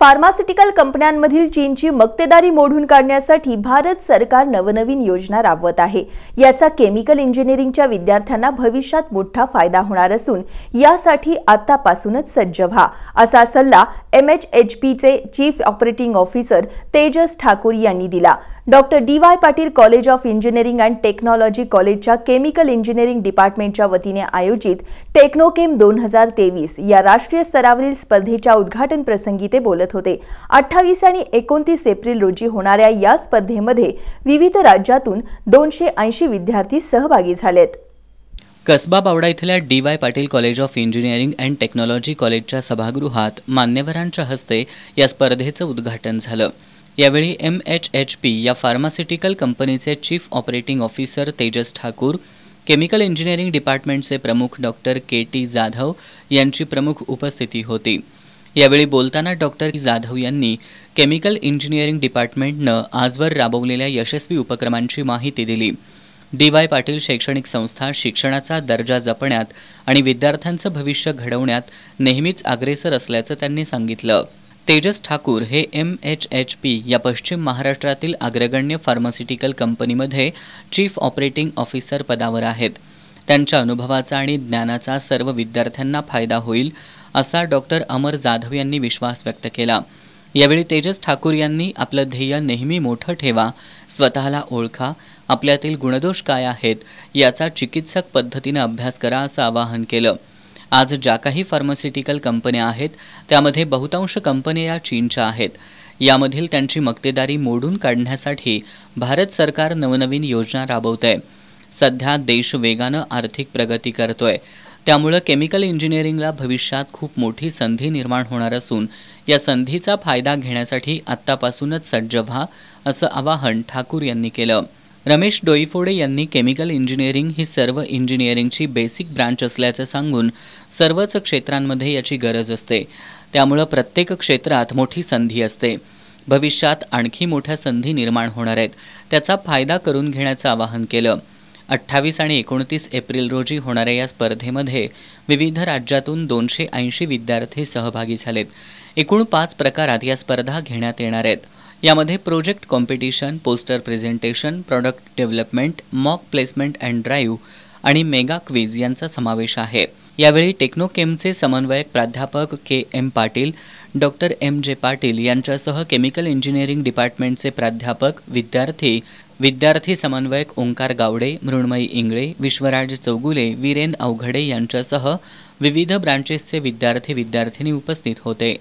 pharmaceutical कंपन्यांमधील चीनची मक्तेदारी मोडून काढण्यासाठी भारत सरकार नवनवीन योजना राबवत आहे याचा केमिकल इंजिनिअरिंगच्या विद्यार्थ्यांना भविष्यात मोठा फायदा होणार असून यासाठी आतापासूनच सज्ज व्हा असा सल्ला M H H chief operating officer Tejas Thakur यांनी दिला doctor D Y Patil college of engineering and technology कॉलेजच्या केमिकल इंजिनिअरिंग डिपार्टमेंटच्या वतीने आयोजित टेक्नोकेम दोन हजार तेवीस या राष्ट्रीय स्तरावरील स्पर्धेच्या उद्घाटन प्रसंगी ते बोलत होते अठ्ठावीस आणि एकोणतीस एप्रिल रोजी होणाऱ्या या स्पर्धेमध्ये विविध राज्यातून दोनशे ऐंशी विद्यार्थी सहभागी झालेत कसबा बावडा इथल्या D Y Patil college of engineering and technology कॉलेजच्या सभागृहात मान्यवरांच्या हस्ते या स्पर्धेचं उद्घाटन झालं यावेळी एम एच एच पी या फार्मास्युटिकल कंपनीचे chief operating officer Tejas Thakur chemical engineering डिपार्टमेंटचे प्रमुख डॉक्टर के टी जाधव यांची प्रमुख उपस्थिती होती यावेळी बोलताना डॉक्टर जाधव यांनी केमिकल इंजिनिअरिंग डिपार्टमेंटनं आजवर राबवलेल्या यशस्वी उपक्रमांची माहिती दिली डी वाय पाटील शैक्षणिक संस्था शिक्षणाचा दर्जा जपण्यात आणि विद्यार्थ्यांचं भविष्य घडवण्यात नेहमीच अग्रेसर असल्याचं त्यांनी सांगितलं तेजस ठाकूर हे एम एच एच पी या पश्चिम महाराष्ट्रातील अग्रगण्य फार्मास्युटिकल कंपनीमध्ये चीफ ऑपरेटिंग ऑफिसर पदावर आहेत त्यांच्या अनुभवाचा आणि ज्ञानाचा सर्व विद्यार्थ्यांना फायदा होईल असा डॉक्टर अमर जाधव यांनी विश्वास व्यक्त केला यावेळी तेजस ठाकूर यांनी आपलं ध्येय नेहमी मोठं ठेवा स्वतःला ओळखा आपल्यातील गुणदोष काय आहेत याचा चिकित्सक पद्धतीनं अभ्यास करा असं आवाहन केलं आज ज्या काही फार्मास्युटिकल कंपन्या आहेत त्यामध्ये बहुतांश कंपन्या या चीनच्या आहेत यामधील त्यांची मक्तेदारी मोडून काढण्यासाठी भारत सरकार नवनवीन योजना राबवत आहे सध्या देश वेगानं आर्थिक प्रगती करतोय त्यामुळं केमिकल इंजिनिअरिंगला भविष्यात खूप मोठी संधी निर्माण होणार असून या संधीचा फायदा घेण्यासाठी आत्तापासूनच सज्ज व्हा असं आवाहन ठाकूर यांनी केलं रमेश डोईफोडे यांनी केमिकल इंजिनिअरिंग ही सर्व इंजिनिअरिंगची बेसिक ब्रांच असल्याचं सांगून सर्वच क्षेत्रांमध्ये याची गरज असते त्यामुळं प्रत्येक क्षेत्रात मोठी संधी असते भविष्यात आणखी मोठ्या संधी निर्माण होणार आहेत त्याचा फायदा करून घेण्याचं आवाहन केलं अठ्ठावीस आणि एकोणतीस एप्रिल रोजी होणाऱ्या या स्पर्धेमध्ये विविध राज्यातून दोनशे ऐंशी विद्यार्थी सहभागी झालेत एकूण पाच प्रकारात या स्पर्धा घेण्यात येणार आहेत यामध्ये project competition poster presentation product development mock placement and drive आणि मेगा क्विज यांचा समावेश आहे यावेळी टेक्नोकेमचे समन्वयक प्राध्यापक K M Patil doctor M J Patil यांच्यासह केमिकल इंजिनिअरिंग डिपार्टमेंटचे प्राध्यापक विद्यार्थी विद्यार्थी समन्वयक ओंकार गावडे मृण्मयी इंगळे विश्वराज चौगुले वीरेन अवघडे यांच्यासह विविध ब्रांचेसचे विद्यार्थी विद्यार्थिनी उपस्थित होते